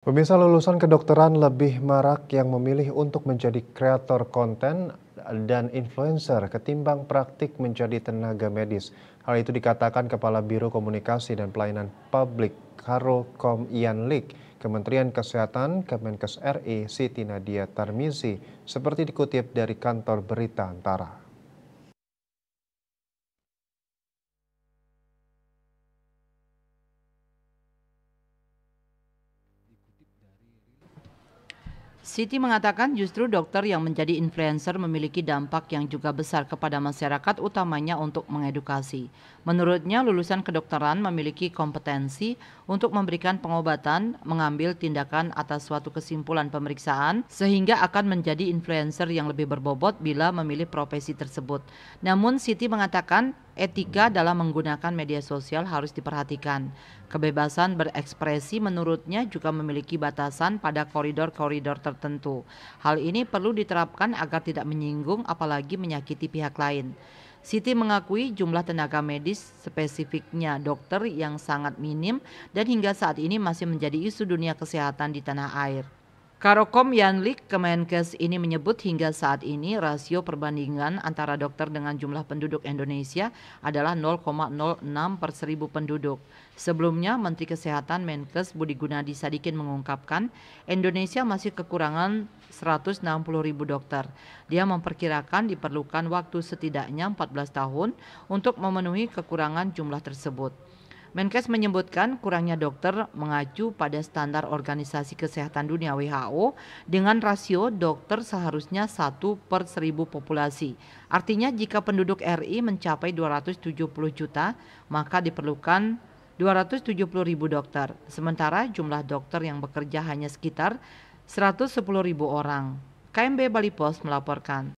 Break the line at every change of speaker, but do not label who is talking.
Pemirsa lulusan kedokteran lebih marak yang memilih untuk menjadi kreator konten dan influencer ketimbang praktik menjadi tenaga medis. Hal itu dikatakan Kepala Biro Komunikasi dan Pelayanan Publik Karol Kom Ian Lik, Kementerian Kesehatan Kemenkes RI Siti Nadia Tarmizi, seperti dikutip dari kantor berita Antara.
Siti mengatakan justru dokter yang menjadi influencer memiliki dampak yang juga besar kepada masyarakat utamanya untuk mengedukasi. Menurutnya lulusan kedokteran memiliki kompetensi untuk memberikan pengobatan, mengambil tindakan atas suatu kesimpulan pemeriksaan sehingga akan menjadi influencer yang lebih berbobot bila memilih profesi tersebut. Namun Siti mengatakan etika dalam menggunakan media sosial harus diperhatikan. Kebebasan berekspresi menurutnya juga memiliki batasan pada koridor-koridor tertentu tertentu. Hal ini perlu diterapkan agar tidak menyinggung apalagi menyakiti pihak lain. Siti mengakui jumlah tenaga medis spesifiknya dokter yang sangat minim dan hingga saat ini masih menjadi isu dunia kesehatan di tanah air. Karokom Yanlik Kemenkes ini menyebut hingga saat ini rasio perbandingan antara dokter dengan jumlah penduduk Indonesia adalah 0,06 per seribu penduduk. Sebelumnya, Menteri Kesehatan Menkes Budi Gunadi Sadikin mengungkapkan Indonesia masih kekurangan 160 ribu dokter. Dia memperkirakan diperlukan waktu setidaknya 14 tahun untuk memenuhi kekurangan jumlah tersebut. Menkes menyebutkan kurangnya dokter mengacu pada standar Organisasi Kesehatan Dunia WHO dengan rasio dokter seharusnya 1 per 1000 populasi. Artinya jika penduduk RI mencapai 270 juta, maka diperlukan 270 ribu dokter. Sementara jumlah dokter yang bekerja hanya sekitar 110 ribu orang. KMB Bali Post melaporkan.